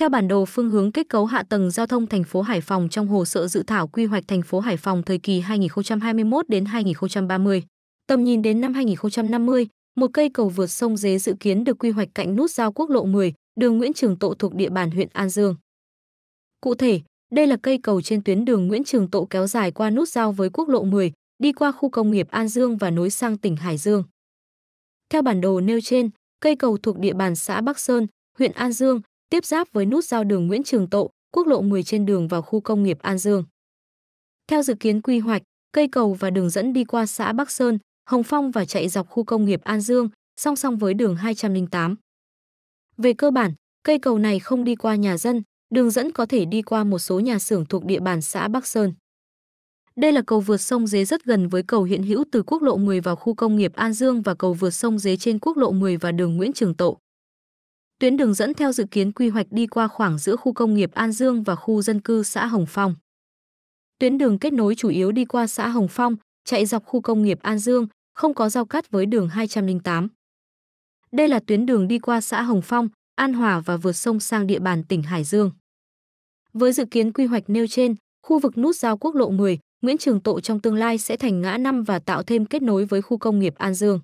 Theo bản đồ phương hướng kết cấu hạ tầng giao thông thành phố Hải Phòng trong hồ sơ dự thảo quy hoạch thành phố Hải Phòng thời kỳ 2021 đến 2030, tầm nhìn đến năm 2050, một cây cầu vượt sông Dế dự kiến được quy hoạch cạnh nút giao quốc lộ 10, đường Nguyễn Trường Tộ thuộc địa bàn huyện An Dương. Cụ thể, đây là cây cầu trên tuyến đường Nguyễn Trường Tộ kéo dài qua nút giao với quốc lộ 10, đi qua khu công nghiệp An Dương và nối sang tỉnh Hải Dương. Theo bản đồ nêu trên, cây cầu thuộc địa bàn xã Bắc Sơn, huyện An Dương, tiếp giáp với nút giao đường Nguyễn Trường Tộ, quốc lộ 10 trên đường vào khu công nghiệp An Dương. Theo dự kiến quy hoạch, cây cầu và đường dẫn đi qua xã Bắc Sơn, Hồng Phong và chạy dọc khu công nghiệp An Dương, song song với đường 208. Về cơ bản, cây cầu này không đi qua nhà dân, đường dẫn có thể đi qua một số nhà xưởng thuộc địa bàn xã Bắc Sơn. Đây là cầu vượt sông Dế rất gần với cầu hiện hữu từ quốc lộ 10 vào khu công nghiệp An Dương và cầu vượt sông Dế trên quốc lộ 10 và đường Nguyễn Trường Tộ. Tuyến đường dẫn theo dự kiến quy hoạch đi qua khoảng giữa khu công nghiệp An Dương và khu dân cư xã Hồng Phong. Tuyến đường kết nối chủ yếu đi qua xã Hồng Phong, chạy dọc khu công nghiệp An Dương, không có giao cắt với đường 208. Đây là tuyến đường đi qua xã Hồng Phong, An Hòa và vượt sông sang địa bàn tỉnh Hải Dương. Với dự kiến quy hoạch nêu trên, khu vực nút giao quốc lộ 10, Nguyễn Trường Tộ trong tương lai sẽ thành ngã năm và tạo thêm kết nối với khu công nghiệp An Dương.